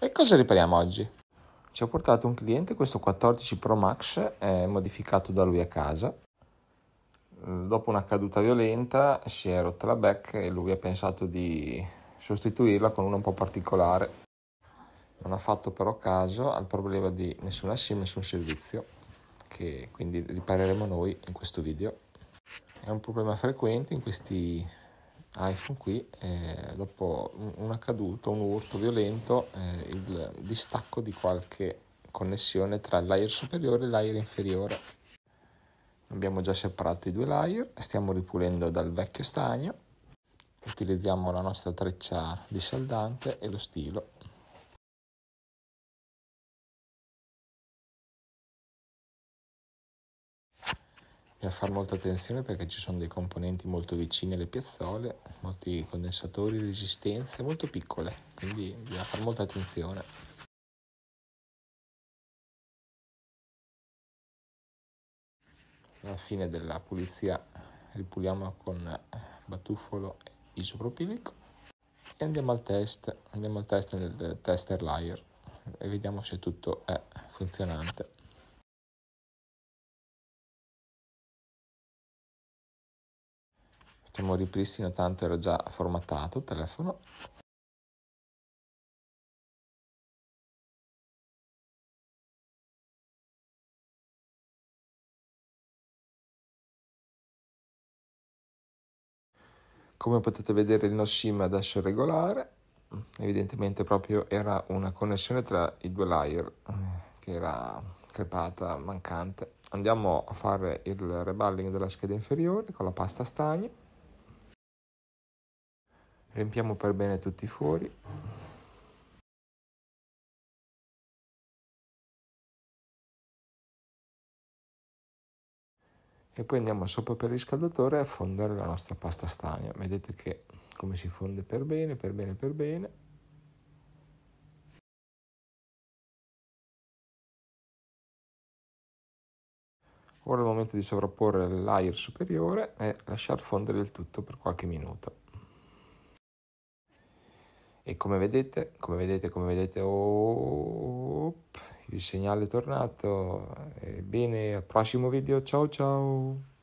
E cosa ripariamo oggi? Ci ha portato un cliente questo 14 Pro Max eh, modificato da lui a casa. Mm, dopo una caduta violenta si è rotta la back e lui ha pensato di sostituirla con una un po' particolare. Non ha fatto però caso al problema di nessuna SIM, nessun servizio, che quindi ripareremo noi in questo video. È un problema frequente in questi iPhone qui, eh, dopo una caduta, un urto violento, eh, il distacco di qualche connessione tra il layer superiore e il layer inferiore. Abbiamo già separato i due layer, stiamo ripulendo dal vecchio stagno, utilizziamo la nostra treccia di saldante e lo stilo e a fare molta attenzione perché ci sono dei componenti molto vicini alle piazzole, molti condensatori, resistenze molto piccole, quindi bisogna fare molta attenzione. Alla fine della pulizia ripuliamo con batuffolo isopropilico e andiamo al test, andiamo al test nel tester layer e vediamo se tutto è funzionante. facciamo ripristino, tanto era già formattato il telefono. Come potete vedere il NoSIM adesso è regolare, evidentemente proprio era una connessione tra i due layer eh, che era crepata, mancante. Andiamo a fare il reballing della scheda inferiore con la pasta stagni riempiamo per bene tutti i fori e poi andiamo sopra per il riscaldatore a fondere la nostra pasta stagna vedete che come si fonde per bene per bene per bene ora è il momento di sovrapporre l'air superiore e lasciar fondere il tutto per qualche minuto e come vedete, come vedete, come vedete, oh, il segnale è tornato. Bene, al prossimo video, ciao ciao!